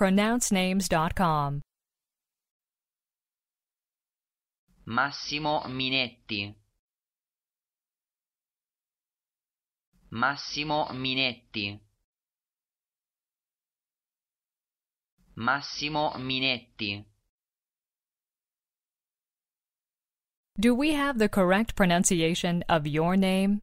pronouncenames.com. Massimo Minetti Massimo Minetti Massimo Minetti Do we have the correct pronunciation of your name?